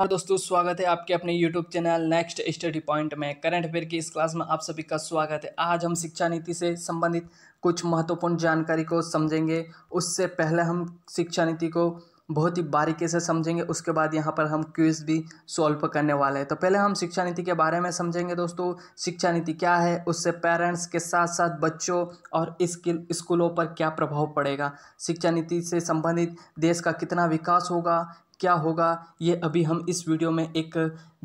और हाँ दोस्तों स्वागत है आपके अपने YouTube channel next study point में करंट अफेयर की इस क्लास में आप सभी का स्वागत है आज हम शिक्षा नीति से संबंधित कुछ महत्वपूर्ण जानकारी को समझेंगे उससे पहले हम शिक्षा नीति को बहुत ही बारीकी से समझेंगे उसके बाद यहाँ पर हम क्विज भी सॉल्व करने वाले हैं तो पहले हम शिक्षा नीति के बारे में समझेंगे दोस्तों शिक्षा नीति क्या है उससे पेरेंट्स के साथ साथ बच्चों और स्किल स्कूलों पर क्या प्रभाव पड़ेगा शिक्षा नीति से संबंधित देश का कितना विकास होगा क्या होगा ये अभी हम इस वीडियो में एक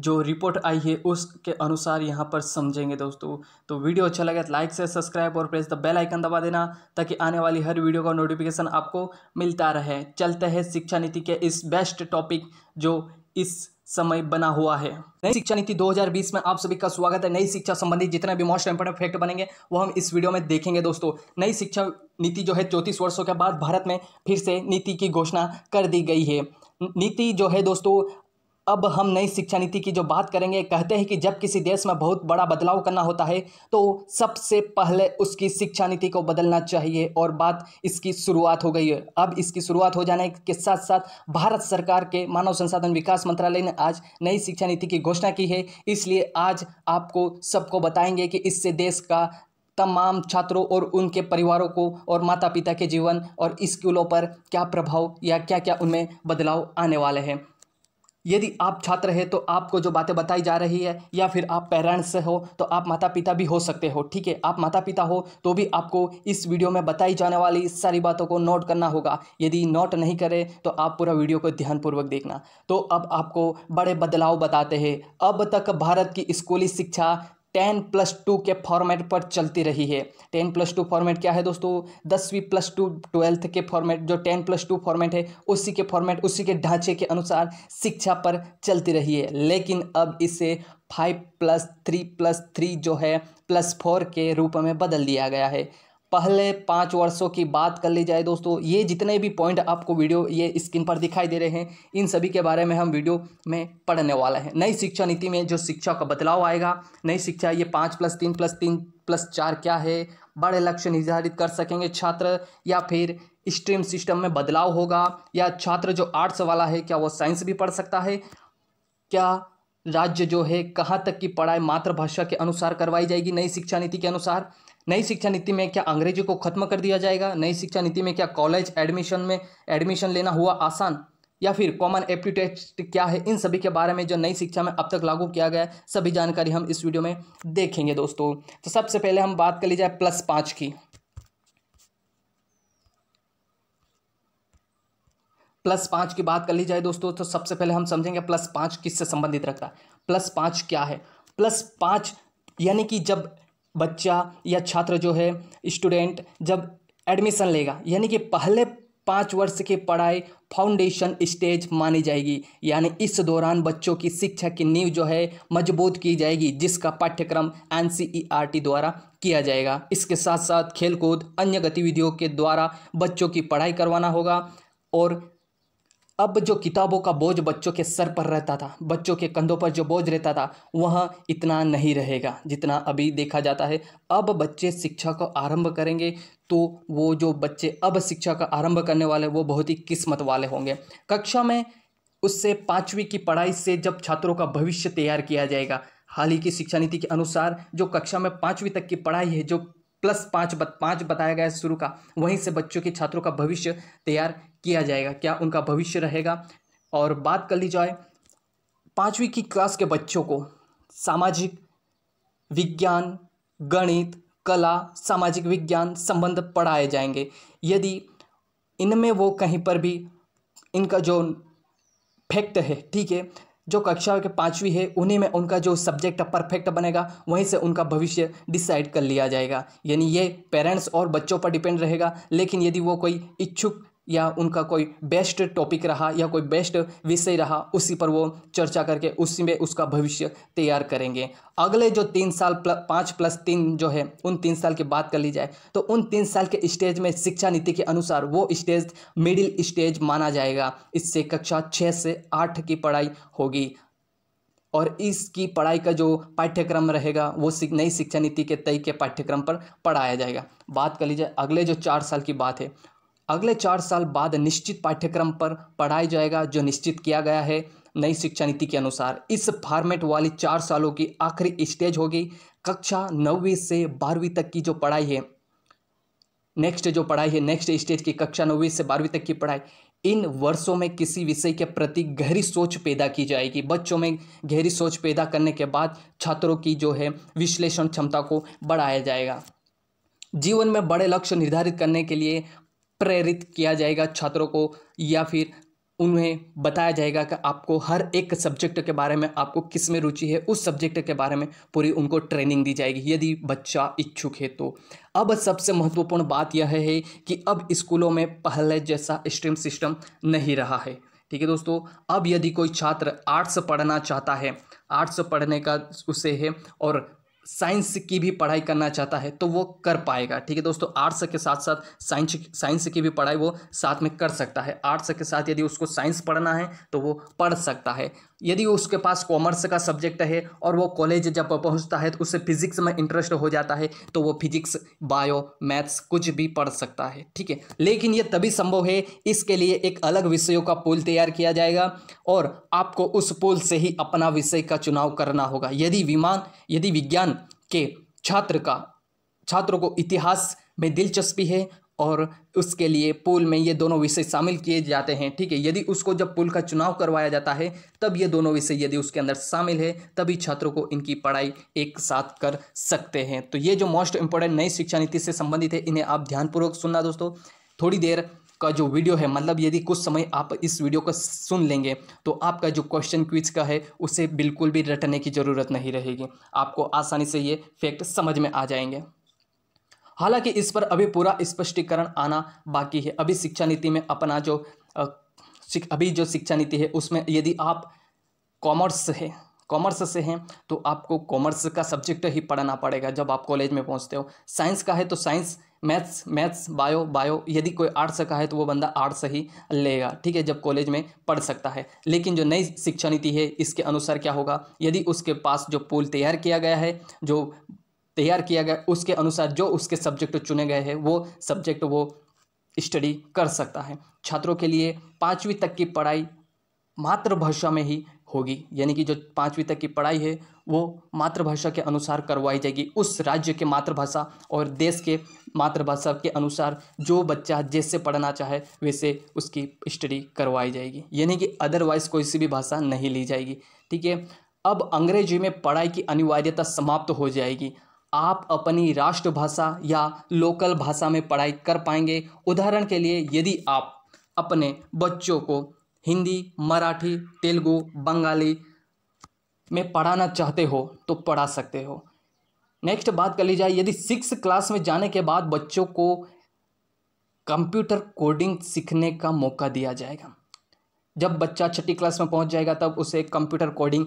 जो रिपोर्ट आई है उसके अनुसार यहाँ पर समझेंगे दोस्तों तो वीडियो अच्छा लगे तो लाइक से सब्सक्राइब और प्रेस द बेल आइकन दबा देना ताकि आने वाली हर वीडियो का नोटिफिकेशन आपको मिलता रहे चलते हैं शिक्षा नीति के इस बेस्ट टॉपिक जो इस समय बना हुआ है नई शिक्षा नीति 2020 में आप सभी का स्वागत है नई शिक्षा संबंधित जितने भी मोस्ट इंपोर्टेंट फैक्ट बनेंगे वो हम इस वीडियो में देखेंगे दोस्तों नई शिक्षा नीति जो है चौंतीस वर्षों के बाद भारत में फिर से नीति की घोषणा कर दी गई है नीति जो है दोस्तों अब हम नई शिक्षा नीति की जो बात करेंगे कहते हैं कि जब किसी देश में बहुत बड़ा बदलाव करना होता है तो सबसे पहले उसकी शिक्षा नीति को बदलना चाहिए और बात इसकी शुरुआत हो गई है अब इसकी शुरुआत हो जाने के साथ साथ भारत सरकार के मानव संसाधन विकास मंत्रालय ने आज नई शिक्षा नीति की घोषणा की है इसलिए आज आपको सबको बताएंगे कि इससे देश का तमाम छात्रों और उनके परिवारों को और माता पिता के जीवन और स्कूलों पर क्या प्रभाव या क्या क्या उनमें बदलाव आने वाले हैं यदि आप छात्र हैं तो आपको जो बातें बताई जा रही है या फिर आप पेरेंट्स से हो तो आप माता पिता भी हो सकते हो ठीक है आप माता पिता हो तो भी आपको इस वीडियो में बताई जाने वाली सारी बातों को नोट करना होगा यदि नोट नहीं करें तो आप पूरा वीडियो को ध्यानपूर्वक देखना तो अब आपको बड़े बदलाव बताते हैं अब तक भारत की स्कूली शिक्षा टेन प्लस टू के फॉर्मेट पर चलती रही है टेन प्लस टू फॉर्मेट क्या है दोस्तों दसवीं प्लस टू ट्वेल्थ के फॉर्मेट जो टेन प्लस टू फॉर्मेट है उसी के फॉर्मेट उसी के ढांचे के अनुसार शिक्षा पर चलती रही है लेकिन अब इसे five plus three plus three जो है प्लस फोर के रूप में बदल दिया गया है पहले पाँच वर्षों की बात कर ली जाए दोस्तों ये जितने भी पॉइंट आपको वीडियो ये स्क्रीन पर दिखाई दे रहे हैं इन सभी के बारे में हम वीडियो में पढ़ने वाला हैं नई शिक्षा नीति में जो शिक्षा का बदलाव आएगा नई शिक्षा ये पाँच प्लस तीन प्लस तीन प्लस चार क्या है बड़े लक्ष्य निर्धारित कर सकेंगे छात्र या फिर स्ट्रीम सिस्टम में बदलाव होगा या छात्र जो आर्ट्स वाला है क्या वो साइंस भी पढ़ सकता है क्या राज्य जो है कहाँ तक की पढ़ाई मातृभाषा के अनुसार करवाई जाएगी नई शिक्षा नीति के अनुसार नई शिक्षा नीति में क्या अंग्रेजी को खत्म कर दिया जाएगा नई शिक्षा नीति में क्या कॉलेज एडमिशन में एडमिशन लेना हुआ आसान या फिर कॉमन एप्टीट्यूड टेस्ट क्या है इन सभी के बारे में जो नई शिक्षा में अब तक लागू किया गया है सभी जानकारी हम इस वीडियो में देखेंगे दोस्तों तो सबसे पहले हम बात कर ली जाए प्लस पाँच की प्लस पाँच की बात कर ली जाए दोस्तों तो सबसे पहले हम समझेंगे प्लस पाँच किससे संबंधित रखता है प्लस पाँच क्या है प्लस पाँच यानी कि जब बच्चा या छात्र जो है स्टूडेंट जब एडमिशन लेगा यानी कि पहले पाँच वर्ष की पढ़ाई फाउंडेशन स्टेज मानी जाएगी यानी इस दौरान बच्चों की शिक्षा की नींव जो है मजबूत की जाएगी जिसका पाठ्यक्रम एन e द्वारा किया जाएगा इसके साथ साथ खेलकूद अन्य गतिविधियों के द्वारा बच्चों की पढ़ाई करवाना होगा और अब जो किताबों का बोझ बच्चों के सर पर रहता था बच्चों के कंधों पर जो बोझ रहता था वह इतना नहीं रहेगा जितना अभी देखा जाता है अब बच्चे शिक्षा को आरंभ करेंगे तो वो जो बच्चे अब शिक्षा का आरंभ करने वाले वो बहुत ही किस्मत वाले होंगे कक्षा में उससे पाँचवीं की पढ़ाई से जब छात्रों का भविष्य तैयार किया जाएगा हाल ही की शिक्षा नीति के अनुसार जो कक्षा में पाँचवीं तक की पढ़ाई है जो प्लस पाँच बत, पाँच बताया गया है शुरू का वहीं से बच्चों के छात्रों का भविष्य तैयार किया जाएगा क्या उनका भविष्य रहेगा और बात कर ली जाए पाँचवीं की क्लास के बच्चों को सामाजिक विज्ञान गणित कला सामाजिक विज्ञान संबंध पढ़ाए जाएंगे यदि इनमें वो कहीं पर भी इनका जो फैक्ट है ठीक है जो कक्षा के पाँचवीं है उन्हीं में उनका जो सब्जेक्ट परफेक्ट बनेगा वहीं से उनका भविष्य डिसाइड कर लिया जाएगा यानी ये पेरेंट्स और बच्चों पर डिपेंड रहेगा लेकिन यदि वो कोई इच्छुक या उनका कोई बेस्ट टॉपिक रहा या कोई बेस्ट विषय रहा उसी पर वो चर्चा करके उसी में उसका भविष्य तैयार करेंगे अगले जो तीन साल प्ल, पाँच प्लस तीन जो है उन तीन साल की बात कर ली जाए तो उन तीन साल के स्टेज में शिक्षा नीति के अनुसार वो स्टेज मिडिल स्टेज माना जाएगा इससे कक्षा छः से आठ की पढ़ाई होगी और इसकी पढ़ाई का जो पाठ्यक्रम रहेगा वो नई शिक्षा नीति के तय के पाठ्यक्रम पर पढ़ाया जाएगा बात कर लीजिए अगले जो चार साल की बात है अगले चार साल बाद निश्चित पाठ्यक्रम पर पढ़ाया जाएगा जो निश्चित किया गया है नई शिक्षा नीति के अनुसार इस फॉर्मेट वाली चार सालों की आखिरी स्टेज होगी कक्षा नौवीं से बारहवीं तक की जो पढ़ाई है नेक्स्ट जो पढ़ाई है नेक्स्ट स्टेज की कक्षा नौवीं से बारहवीं तक की पढ़ाई इन वर्षों में किसी विषय के प्रति गहरी सोच पैदा की जाएगी बच्चों में गहरी सोच पैदा करने के बाद छात्रों की जो है विश्लेषण क्षमता को बढ़ाया जाएगा जीवन में बड़े लक्ष्य निर्धारित करने के लिए प्रेरित किया जाएगा छात्रों को या फिर उन्हें बताया जाएगा कि आपको हर एक सब्जेक्ट के बारे में आपको किस में रुचि है उस सब्जेक्ट के बारे में पूरी उनको ट्रेनिंग दी जाएगी यदि बच्चा इच्छुक है तो अब सबसे महत्वपूर्ण बात यह है कि अब स्कूलों में पहले जैसा स्ट्रीम सिस्टम नहीं रहा है ठीक है दोस्तों अब यदि कोई छात्र आर्ट्स पढ़ना चाहता है आर्ट्स पढ़ने का उसे है और साइंस की भी पढ़ाई करना चाहता है तो वो कर पाएगा ठीक है दोस्तों आर्ट्स के साथ साथ साइंस साइंस की भी पढ़ाई वो साथ में कर सकता है आर्ट्स के साथ यदि उसको साइंस पढ़ना है तो वो पढ़ सकता है यदि उसके पास कॉमर्स का सब्जेक्ट है और वो कॉलेज जब पहुंचता है तो उससे फिजिक्स में इंटरेस्ट हो जाता है तो वो फिजिक्स बायो मैथ्स कुछ भी पढ़ सकता है ठीक है लेकिन ये तभी संभव है इसके लिए एक अलग विषयों का पुल तैयार किया जाएगा और आपको उस पुल से ही अपना विषय का चुनाव करना होगा यदि विमान यदि विज्ञान के छात्र का छात्रों को इतिहास में दिलचस्पी है और उसके लिए पुल में ये दोनों विषय शामिल किए जाते हैं ठीक है यदि उसको जब पुल का चुनाव करवाया जाता है तब ये दोनों विषय यदि उसके अंदर शामिल है तभी छात्रों को इनकी पढ़ाई एक साथ कर सकते हैं तो ये जो मोस्ट इंपॉर्टेंट नई शिक्षा नीति से संबंधित है इन्हें आप ध्यानपूर्वक सुनना दोस्तों थोड़ी देर का जो वीडियो है मतलब यदि कुछ समय आप इस वीडियो को सुन लेंगे तो आपका जो क्वेश्चन क्विज का है उसे बिल्कुल भी रटने की ज़रूरत नहीं रहेगी आपको आसानी से ये फैक्ट समझ में आ जाएंगे हालांकि इस पर अभी पूरा स्पष्टीकरण आना बाकी है अभी शिक्षा नीति में अपना जो अभी जो शिक्षा नीति है उसमें यदि आप कॉमर्स है कॉमर्स से हैं तो आपको कॉमर्स का सब्जेक्ट ही पढ़ना पड़ेगा जब आप कॉलेज में पहुंचते हो साइंस का है तो science maths maths bio bio यदि कोई आर्ट्स का है तो वो बंदा आर्ट्स ही लेगा ठीक है जब कॉलेज में पढ़ सकता है लेकिन जो नई शिक्षा नीति है इसके अनुसार क्या होगा यदि उसके पास जो पुल तैयार किया गया है जो तैयार किया गया उसके अनुसार जो उसके सब्जेक्ट चुने गए हैं वो सब्जेक्ट वो स्टडी कर सकता है छात्रों के लिए पाँचवीं तक की पढ़ाई मातृभाषा में ही होगी यानी कि जो पाँचवीं तक की पढ़ाई है वो मातृभाषा के अनुसार करवाई जाएगी उस राज्य के मातृभाषा और देश के मातृभाषा के अनुसार जो बच्चा जैसे पढ़ना चाहे वैसे उसकी स्टडी करवाई जाएगी यानी कि अदरवाइज़ कोई सी भी भाषा नहीं ली जाएगी ठीक है अब अंग्रेजी में पढ़ाई की अनिवार्यता समाप्त हो जाएगी आप अपनी राष्ट्रभाषा या लोकल भाषा में पढ़ाई कर पाएंगे उदाहरण के लिए यदि आप अपने बच्चों को हिंदी मराठी तेलुगू बंगाली में पढ़ाना चाहते हो तो पढ़ा सकते हो नेक्स्ट बात कर ली जाए यदि सिक्स क्लास में जाने के बाद बच्चों को कंप्यूटर कोडिंग सीखने का मौका दिया जाएगा जब बच्चा छठी क्लास में पहुंच जाएगा तब उसे कंप्यूटर कोडिंग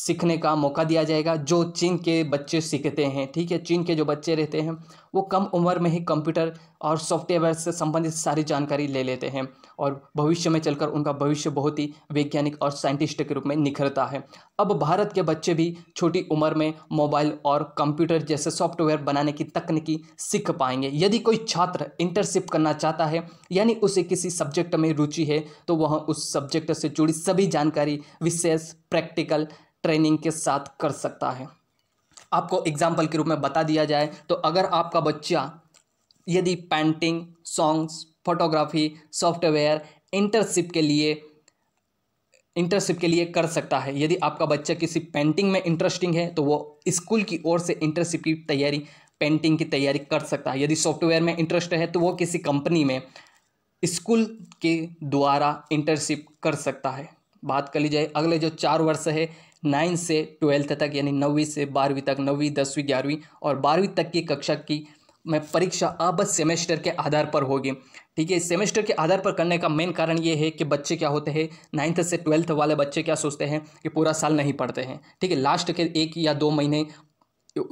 सीखने का मौका दिया जाएगा जो चीन के बच्चे सीखते हैं ठीक है चीन के जो बच्चे रहते हैं वो कम उम्र में ही कंप्यूटर और सॉफ्टवेयर से संबंधित सारी जानकारी ले लेते हैं और भविष्य में चलकर उनका भविष्य बहुत ही वैज्ञानिक और साइंटिस्ट के रूप में निखरता है अब भारत के बच्चे भी छोटी उम्र में मोबाइल और कंप्यूटर जैसे सॉफ्टवेयर बनाने की तकनीकी सीख पाएंगे यदि कोई छात्र इंटर्नशिप करना चाहता है यानी उसे किसी सब्जेक्ट में रुचि है तो वह उस सब्जेक्ट से जुड़ी सभी जानकारी विशेष प्रैक्टिकल ट्रेनिंग के साथ कर सकता है आपको एग्जाम्पल के रूप में बता दिया जाए तो अगर आपका बच्चा यदि painting songs photography software internship के लिए इंटर्नशिप के लिए कर सकता है यदि आपका बच्चा किसी पेंटिंग में इंटरेस्टिंग है तो वो स्कूल की ओर से इंटर्नशिप की तैयारी पेंटिंग की तैयारी कर सकता है यदि सॉफ्टवेयर में इंटरेस्ट है तो वो किसी कंपनी में स्कूल के द्वारा इंटर्नशिप कर सकता है बात कर ली जाए अगले जो चार वर्ष है नाइन से ट्वेल्थ तक यानी नौवीं से बारहवीं तक नौवीं दसवीं ग्यारहवीं और बारहवीं तक की कक्षा की में परीक्षा अब सेमेस्टर के आधार पर होगी ठीक है सेमेस्टर के आधार पर करने का मेन कारण ये है कि बच्चे क्या होते हैं नाइन्थ से ट्वेल्थ वाले बच्चे क्या सोचते हैं कि पूरा साल नहीं पढ़ते हैं ठीक है लास्ट के एक या दो महीने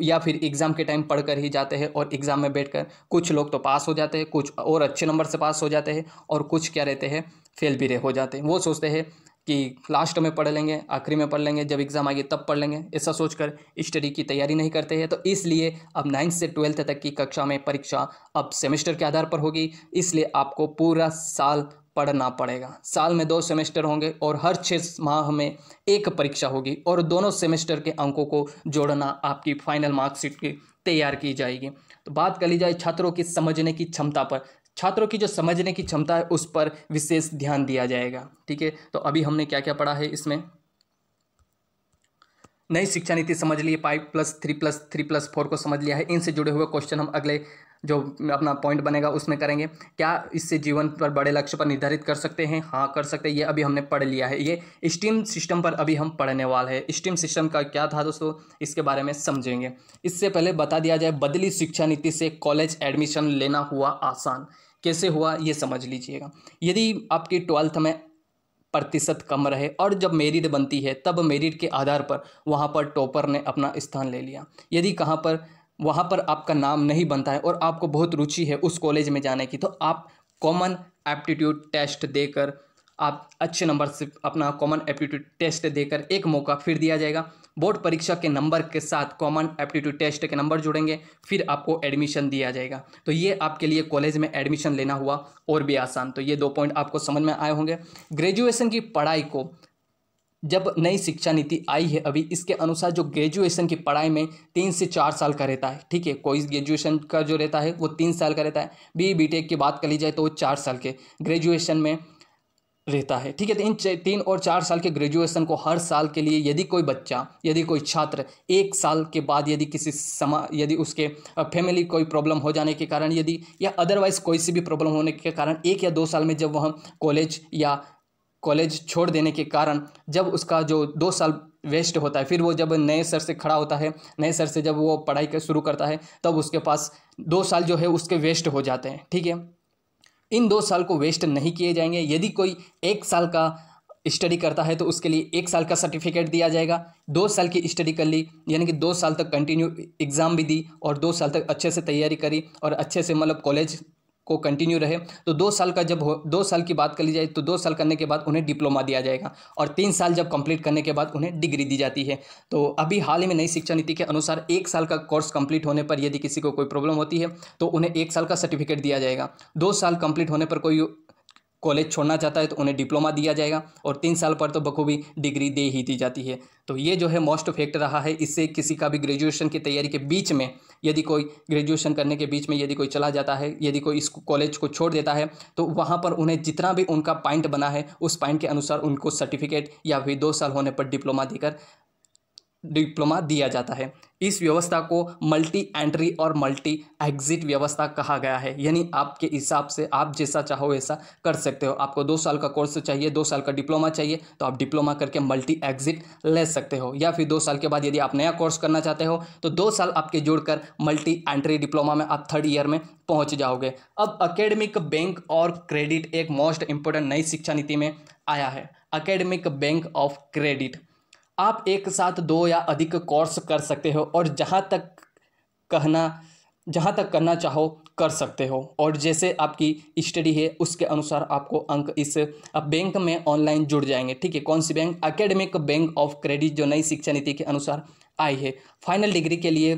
या फिर एग्ज़ाम के टाइम पढ़कर ही जाते हैं और एग्ज़ाम में बैठकर कुछ लोग तो पास हो जाते हैं कुछ और अच्छे नंबर से पास हो जाते हैं और कुछ क्या रहते हैं फेल भी रहे हो जाते हैं वो सोचते हैं कि लास्ट में पढ़ लेंगे आखिरी में पढ़ लेंगे जब एग्ज़ाम आएगी तब पढ़ लेंगे ऐसा सोचकर स्टडी की तैयारी नहीं करते हैं तो इसलिए अब नाइन्थ से ट्वेल्थ तक की कक्षा में परीक्षा अब सेमेस्टर के आधार पर होगी इसलिए आपको पूरा साल पढ़ना पड़ेगा साल में दो सेमेस्टर होंगे और हर छः माह में एक परीक्षा होगी और दोनों सेमेस्टर के अंकों को जोड़ना आपकी फाइनल मार्कशीट की तैयार की जाएगी तो बात कर ली जाए छात्रों की समझने की क्षमता पर छात्रों की जो समझने की क्षमता है उस पर विशेष ध्यान दिया जाएगा ठीक है तो अभी हमने क्या क्या पढ़ा है इसमें नई शिक्षा नीति समझ लिए five plus three plus three plus four को समझ लिया है इनसे जुड़े हुए क्वेश्चन हम अगले जो अपना पॉइंट बनेगा उसमें करेंगे क्या इससे जीवन पर बड़े लक्ष्य पर निर्धारित कर सकते हैं हाँ कर सकते हैं ये अभी हमने पढ़ लिया है ये स्टीम सिस्टम पर अभी हम पढ़ने वाले हैं स्टीम सिस्टम का क्या था दोस्तों इसके बारे में समझेंगे इससे पहले बता दिया जाए बदली शिक्षा नीति से कॉलेज एडमिशन लेना हुआ आसान कैसे हुआ ये समझ लीजिएगा यदि आपकी ट्वेल्थ में प्रतिशत कम रहे और जब मेरिट बनती है तब मेरिट के आधार पर वहाँ पर टॉपर ने अपना स्थान ले लिया यदि कहाँ पर वहाँ पर आपका नाम नहीं बनता है और आपको बहुत रुचि है उस कॉलेज में जाने की तो आप कॉमन एप्टीट्यूड टेस्ट देकर आप अच्छे नंबर से अपना कॉमन एप्टीट्यूड टेस्ट देकर एक मौका फिर दिया जाएगा बोर्ड परीक्षा के नंबर के साथ कॉमन एप्टीट्यूड टेस्ट के नंबर जुड़ेंगे फिर आपको एडमिशन दिया जाएगा तो ये आपके लिए कॉलेज में एडमिशन लेना हुआ और भी आसान तो ये दो पॉइंट आपको समझ में आए होंगे ग्रेजुएशन की पढ़ाई को जब नई शिक्षा नीति आई है अभी इसके अनुसार जो ग्रेजुएशन की पढ़ाई में तीन से चार साल का रहता है ठीक है कोई ग्रेजुएशन का जो रहता है वो तीन साल का रहता है बी बी की बात कर ली जाए तो वो चार साल के ग्रेजुएशन में रहता है ठीक है तो इन तीन और चार साल के ग्रेजुएशन को हर साल के लिए यदि कोई बच्चा यदि कोई छात्र एक साल के बाद यदि किसी समा यदि उसके फैमिली कोई प्रॉब्लम हो जाने के कारण यदि या अदरवाइज़ कोई सी भी प्रॉब्लम होने के कारण एक या दो साल में जब वह कॉलेज या कॉलेज छोड़ देने के कारण जब उसका जो दो साल वेस्ट होता है फिर वो जब नए सर से खड़ा होता है नए सर से जब वो पढ़ाई शुरू करता है तब उसके पास दो साल जो है उसके वेस्ट हो जाते हैं ठीक है इन दो साल को वेस्ट नहीं किए जाएंगे यदि कोई एक साल का स्टडी करता है तो उसके लिए एक साल का सर्टिफिकेट दिया जाएगा दो साल की स्टडी कर ली यानी कि दो साल तक कंटिन्यू एग्ज़ाम भी दी और दो साल तक अच्छे से तैयारी करी और अच्छे से मतलब कॉलेज को कंटिन्यू रहे तो दो साल का जब हो दो साल की बात कर ली जाए तो दो साल करने के बाद उन्हें डिप्लोमा दिया जाएगा और तीन साल जब कंप्लीट करने के बाद उन्हें डिग्री दी जाती है तो अभी हाल ही में नई शिक्षा नीति के अनुसार एक साल का कोर्स कंप्लीट होने पर यदि किसी को कोई प्रॉब्लम होती है तो उन्हें एक साल का सर्टिफिकेट दिया जाएगा दो साल कंप्लीट होने पर कोई कॉलेज छोड़ना चाहता है तो उन्हें डिप्लोमा दिया जाएगा और तीन साल पर तो बखूबी डिग्री दे ही दी जाती है तो ये जो है मोस्ट फैक्ट रहा है इससे किसी का भी ग्रेजुएशन की तैयारी के बीच में यदि कोई ग्रेजुएशन करने के बीच में यदि कोई चला जाता है यदि कोई इस कॉलेज को छोड़ देता है तो वहाँ पर उन्हें जितना भी उनका पॉइंट बना है उस पॉइंट के अनुसार उनको सर्टिफिकेट या फिर दो साल होने पर डिप्लोमा देकर डिप्लोमा दिया जाता है इस व्यवस्था को मल्टी एंट्री और मल्टी एग्जिट व्यवस्था कहा गया है यानी आपके हिसाब से आप जैसा चाहो वैसा कर सकते हो आपको दो साल का कोर्स चाहिए दो साल का डिप्लोमा चाहिए तो आप डिप्लोमा करके मल्टी एग्जिट ले सकते हो या फिर दो साल के बाद यदि आप नया कोर्स करना चाहते हो तो दो साल आपके जुड़कर मल्टी एंट्री डिप्लोमा में आप थर्ड ईयर में पहुँच जाओगे अब अकेडमिक बैंक और क्रेडिट एक मोस्ट इंपॉर्टेंट नई शिक्षा नीति में आया है अकेडमिक बैंक ऑफ क्रेडिट आप एक साथ दो या अधिक कोर्स कर सकते हो और जहाँ तक कहना जहाँ तक करना चाहो कर सकते हो और जैसे आपकी स्टडी है उसके अनुसार आपको अंक इस बैंक में ऑनलाइन जुड़ जाएंगे ठीक है कौन सी bank academic bank of credit जो नई शिक्षा नीति के अनुसार आई है फाइनल डिग्री के लिए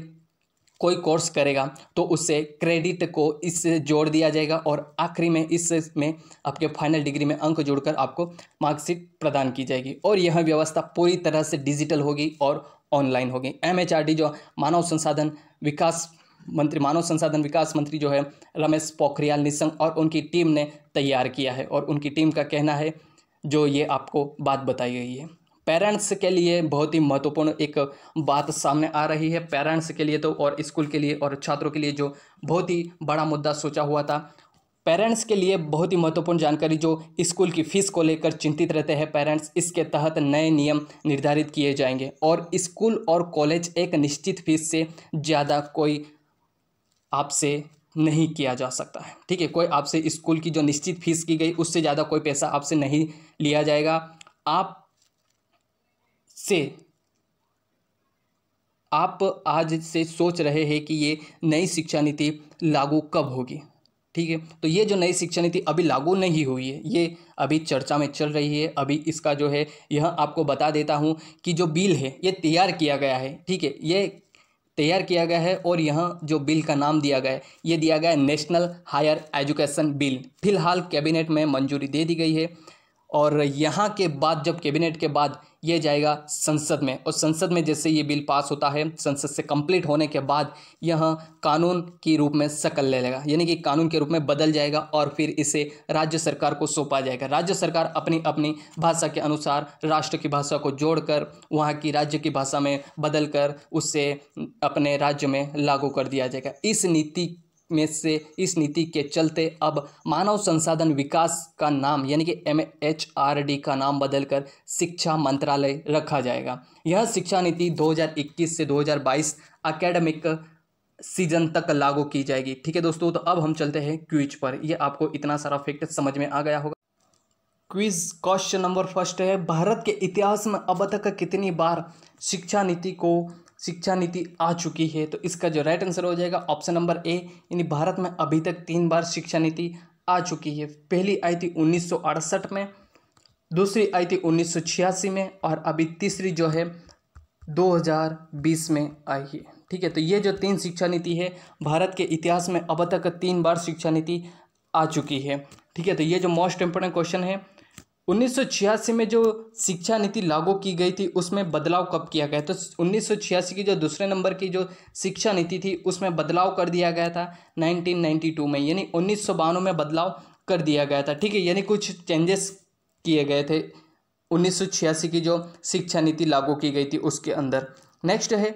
कोई कोर्स करेगा तो उससे क्रेडिट को इससे जोड़ दिया जाएगा और आखिरी में इस में आपके फाइनल डिग्री में अंक जोड़कर आपको मार्कशीट प्रदान की जाएगी और यह व्यवस्था पूरी तरह से डिजिटल होगी और ऑनलाइन होगी एम जो मानव संसाधन विकास मंत्री मानव संसाधन विकास मंत्री जो है रमेश पोखरियाल निशंक और उनकी टीम ने तैयार किया है और उनकी टीम का कहना है जो ये आपको बात बताई गई है पेरेंट्स के लिए बहुत ही महत्वपूर्ण एक बात सामने आ रही है पेरेंट्स के लिए तो और स्कूल के लिए और छात्रों के लिए जो बहुत ही बड़ा मुद्दा सोचा हुआ था पेरेंट्स के लिए बहुत ही महत्वपूर्ण जानकारी जो स्कूल की फीस को लेकर चिंतित रहते हैं पेरेंट्स इसके तहत नए नियम निर्धारित किए जाएंगे और स्कूल और कॉलेज एक निश्चित फीस से ज़्यादा कोई आपसे नहीं किया जा सकता है ठीक है कोई आपसे स्कूल की जो निश्चित फीस की गई उससे ज़्यादा कोई पैसा आपसे नहीं लिया जाएगा आप से आप आज से सोच रहे हैं कि ये नई शिक्षा नीति लागू कब होगी ठीक है तो ये जो नई शिक्षा नीति अभी लागू नहीं हुई है ये अभी चर्चा में चल रही है अभी इसका जो है यह आपको बता देता हूँ कि जो बिल है ये तैयार किया गया है ठीक है ये तैयार किया गया है और यह जो बिल का नाम दिया गया है ये दिया गया है नेशनल हायर एजुकेशन बिल फिलहाल कैबिनेट में मंजूरी दे दी गई है और यहाँ के बाद जब कैबिनेट के बाद यह जाएगा संसद में और संसद में जैसे ये बिल पास होता है संसद से कंप्लीट होने के बाद यह कानून के रूप में शकल ले लेगा यानी कि कानून के रूप में बदल जाएगा और फिर इसे राज्य सरकार को सौंपा जाएगा राज्य सरकार अपनी अपनी भाषा के अनुसार राष्ट्र की भाषा को जोड़कर वहाँ की राज्य की भाषा में बदल कर उससे अपने राज्य में लागू कर दिया जाएगा इस नीति में से इस नीति के चलते अब मानव संसाधन विकास का नाम यानी कि एम एच आर डी का नाम बदलकर शिक्षा मंत्रालय रखा जाएगा यह शिक्षा नीति 2021 से 2022 अकेडमिक सीजन तक लागू की जाएगी ठीक है दोस्तों तो अब हम चलते हैं क्विज पर यह आपको इतना सारा फैक्ट समझ में आ गया होगा क्विज क्वेश्चन नंबर फर्स्ट है भारत के इतिहास में अब तक कितनी बार शिक्षा नीति को शिक्षा नीति आ चुकी है तो इसका जो राइट आंसर हो जाएगा ऑप्शन नंबर ए यानी भारत में अभी तक तीन बार शिक्षा नीति आ चुकी है पहली आई थी उन्नीस में दूसरी आई थी उन्नीस में और अभी तीसरी जो है 2020 में आई है ठीक है तो ये जो तीन शिक्षा नीति है भारत के इतिहास में अब तक तीन बार शिक्षा नीति आ चुकी है ठीक है तो ये जो मोस्ट इम्पोर्टेंट क्वेश्चन है उन्नीस में जो शिक्षा नीति लागू की गई थी उसमें बदलाव कब किया गया तो उन्नीस की जो दूसरे नंबर की जो शिक्षा नीति थी उसमें बदलाव कर दिया गया था 1992 में यानी उन्नीस में बदलाव कर दिया गया था ठीक है यानी कुछ चेंजेस किए गए थे उन्नीस की जो शिक्षा नीति लागू की गई थी उसके अंदर नेक्स्ट है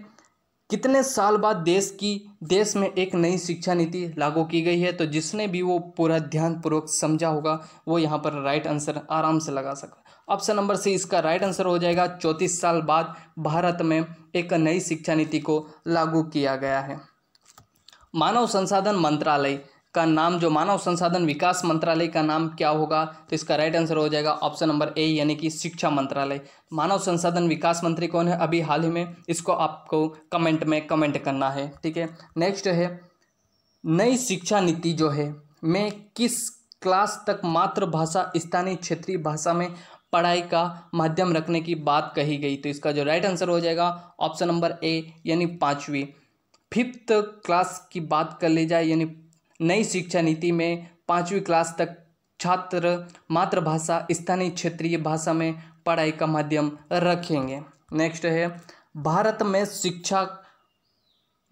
कितने साल बाद देश की देश में एक नई शिक्षा नीति लागू की गई है तो जिसने भी वो पूरा ध्यानपूर्वक समझा होगा वो यहाँ पर राइट आंसर आराम से लगा सका ऑप्शन नंबर सी इसका राइट आंसर हो जाएगा चौंतीस साल बाद भारत में एक नई शिक्षा नीति को लागू किया गया है मानव संसाधन मंत्रालय का नाम जो मानव संसाधन विकास मंत्रालय का नाम क्या होगा तो इसका राइट आंसर हो जाएगा ऑप्शन नंबर ए यानी कि शिक्षा मंत्रालय मानव संसाधन विकास मंत्री कौन है अभी हाल ही में इसको आपको कमेंट में कमेंट करना है ठीक है नेक्स्ट है नई शिक्षा नीति जो है मैं किस क्लास तक मातृभाषा स्थानीय क्षेत्रीय भाषा में पढ़ाई का माध्यम रखने की बात कही गई तो इसका जो राइट आंसर हो जाएगा ऑप्शन नंबर ए यानी पाँचवीं फिफ्थ क्लास की बात कर ली जाए यानी नई शिक्षा नीति में पाँचवीं क्लास तक छात्र मातृभाषा स्थानीय क्षेत्रीय भाषा में पढ़ाई का माध्यम रखेंगे नेक्स्ट है भारत में शिक्षा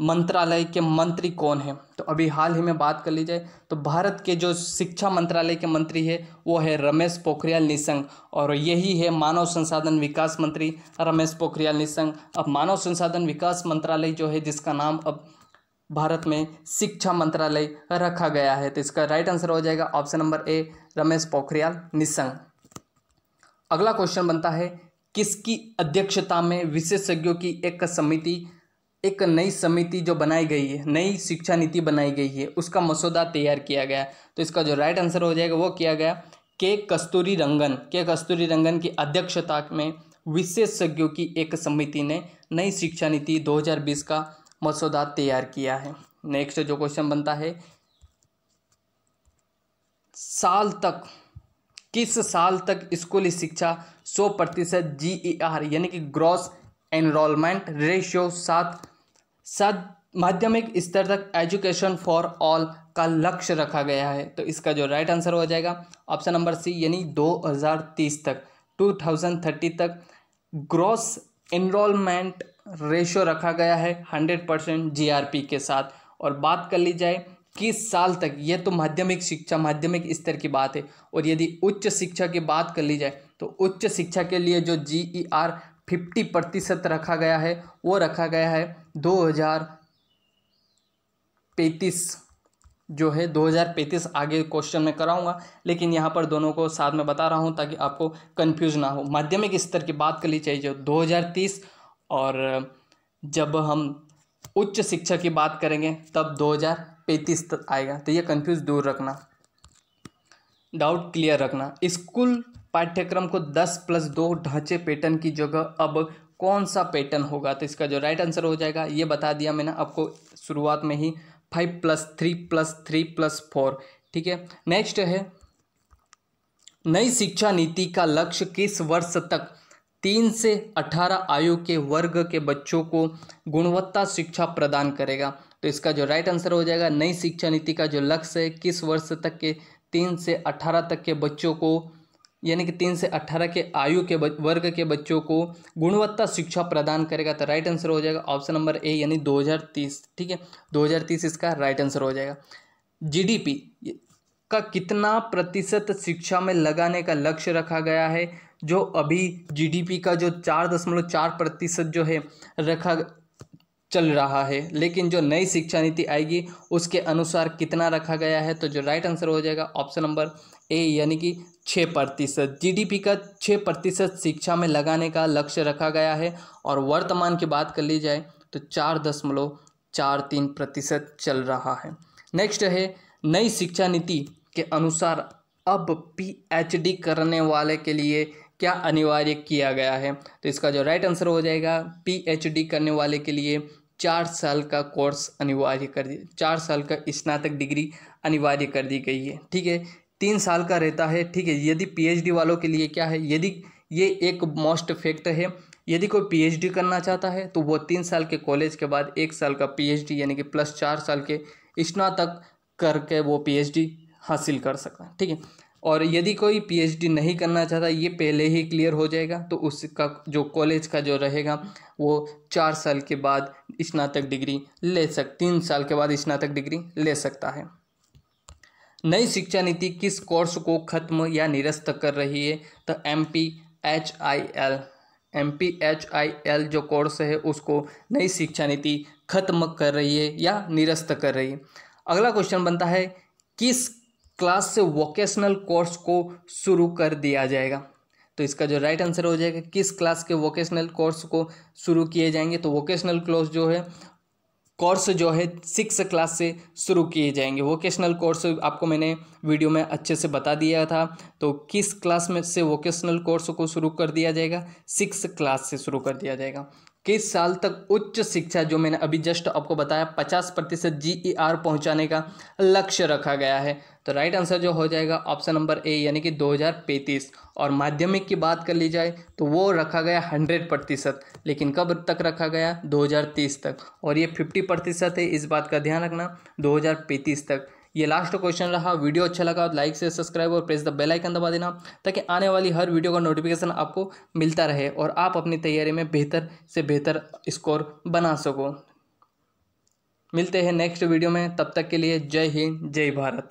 मंत्रालय के मंत्री कौन है तो अभी हाल ही में बात कर ली जाए तो भारत के जो शिक्षा मंत्रालय के मंत्री है वो है रमेश पोखरियाल निशंक और यही है मानव संसाधन विकास मंत्री रमेश पोखरियाल निशंक अब मानव संसाधन विकास मंत्रालय जो है जिसका नाम अब भारत में शिक्षा मंत्रालय रखा गया है तो इसका राइट आंसर हो जाएगा option number A Ramesh Pokhriyal Nishank अगला क्वेश्चन बनता है किसकी अध्यक्षता में विशेषज्ञों की एक समिति एक नई समिति जो बनाई गई है नई शिक्षा नीति बनाई गई है उसका मसौदा तैयार किया गया तो इसका जो राइट आंसर हो जाएगा वो किया गया के कस्तूरी रंगन के कस्तूरी रंगन की अध्यक्षता में विशेषज्ञों की एक समिति ने नई शिक्षा नीति 2020 का मसौदा तैयार किया है नेक्स्ट जो क्वेश्चन बनता है साल तक किस साल तक स्कूली शिक्षा सौ प्रतिशत जी ई आर यानी कि ग्रॉस एनरोलमेंट रेशियो सात सात माध्यमिक स्तर तक एजुकेशन फॉर ऑल का लक्ष्य रखा गया है तो इसका जो राइट आंसर हो जाएगा ऑप्शन नंबर सी यानी 2030 तक 2030 तक ग्रॉस एनरोलमेंट रेशो रखा गया है हंड्रेड परसेंट जी के साथ और बात कर ली जाए किस साल तक यह तो माध्यमिक शिक्षा माध्यमिक स्तर की बात है और यदि उच्च शिक्षा की बात कर ली जाए तो उच्च शिक्षा के लिए जो जी ई आर फिफ्टी प्रतिशत रखा गया है वो रखा गया है दो हज़ार पैंतीस जो है दो हज़ार पैंतीस आगे क्वेश्चन में कराऊंगा लेकिन यहाँ पर दोनों को साथ में बता रहा हूँ ताकि आपको कंफ्यूज ना हो माध्यमिक स्तर की बात कर ली चाहिए जो दो हज़ार तीस और जब हम उच्च शिक्षा की बात करेंगे तब 2035 तक आएगा तो ये कंफ्यूज दूर रखना डाउट क्लियर रखना स्कूल पाठ्यक्रम को 10 प्लस दो ढांचे पैटर्न की जगह अब कौन सा पैटर्न होगा तो इसका जो राइट आंसर हो जाएगा ये बता दिया मैंने आपको शुरुआत में ही five plus three plus three plus four ठीक है नेक्स्ट है नई शिक्षा नीति का लक्ष्य किस वर्ष तक तीन से अठारह आयु के वर्ग के बच्चों को गुणवत्ता शिक्षा प्रदान करेगा तो इसका जो राइट आंसर हो जाएगा नई शिक्षा नीति का जो लक्ष्य है किस वर्ष तक के तीन से अठारह तक के बच्चों को यानी कि तीन से अठारह के आयु के वर्ग के बच्चों को गुणवत्ता शिक्षा प्रदान करेगा तो राइट आंसर हो जाएगा ऑप्शन नंबर ए यानी 2030 ठीक है 2030 इसका राइट आंसर हो जाएगा जीडीपी का कितना प्रतिशत शिक्षा में लगाने का लक्ष्य रखा गया है जो अभी जीडीपी का जो चार दशमलव चार प्रतिशत जो है रखा चल रहा है लेकिन जो नई शिक्षा नीति आएगी उसके अनुसार कितना रखा गया है तो जो राइट आंसर हो जाएगा ऑप्शन नंबर ए यानी कि छः प्रतिशत जी का छः प्रतिशत शिक्षा में लगाने का लक्ष्य रखा गया है और वर्तमान की बात कर ली जाए तो चार दशमलव चार तीन प्रतिशत चल रहा है नेक्स्ट है नई शिक्षा नीति के अनुसार अब पीएचडी करने वाले के लिए क्या अनिवार्य किया गया है तो इसका जो राइट आंसर हो जाएगा पीएचडी करने वाले के लिए चार साल का कोर्स अनिवार्य कर दिया चार साल का स्नातक डिग्री अनिवार्य कर दी गई है ठीक है तीन साल का रहता है ठीक है यदि पीएचडी वालों के लिए क्या है यदि ये एक मोस्ट फैक्ट है यदि कोई पीएचडी करना चाहता है तो वो तीन साल के कॉलेज के बाद एक साल का पीएचडी यानी कि प्लस चार साल के स्नातक करके वो पीएचडी हासिल कर सका ठीक है और यदि कोई पीएचडी नहीं करना चाहता ये पहले ही क्लियर हो जाएगा तो उसका जो कॉलेज का जो रहेगा वो चार साल के बाद स्नातक डिग्री ले सक तीन साल के बाद स्नातक डिग्री ले सकता है नई शिक्षा नीति किस कोर्स को खत्म या निरस्त कर रही है तो M P H I L M P H I L जो कोर्स है उसको नई शिक्षा नीति खत्म कर रही है या निरस्त कर रही है अगला क्वेश्चन बनता है किस क्लास से वोकेशनल कोर्स को शुरू कर दिया जाएगा तो इसका जो राइट आंसर हो जाएगा किस क्लास के वोकेशनल कोर्स को शुरू किए जाएंगे तो वोकेशनल कोर्स जो है कोर्स जो है सिक्स क्लास से शुरू किए जाएंगे वोकेशनल कोर्स आपको मैंने वीडियो में अच्छे से बता दिया था तो किस क्लास में से वोकेशनल कोर्स को शुरू कर दिया जाएगा सिक्स क्लास से शुरू कर दिया जाएगा किस साल तक उच्च शिक्षा जो मैंने अभी जस्ट आपको बताया पचास प्रतिशत जी ई e आर पहुँचाने का लक्ष्य रखा गया है तो राइट आंसर जो हो जाएगा ऑप्शन नंबर ए यानी कि 2035 और माध्यमिक की बात कर ली जाए तो वो रखा गया 100 प्रतिशत लेकिन कब तक रखा गया 2030 तक और ये 50 प्रतिशत है इस बात का ध्यान रखना 2035 तक ये लास्ट क्वेश्चन रहा वीडियो अच्छा लगा लाइक तो से सब्सक्राइब और प्रेस द बेल आइकन दबा देना ताकि आने वाली हर वीडियो का नोटिफिकेशन आपको मिलता रहे और आप अपनी तैयारी में बेहतर से बेहतर स्कोर बना सको मिलते हैं नेक्स्ट वीडियो में तब तक के लिए जय हिंद जय भारत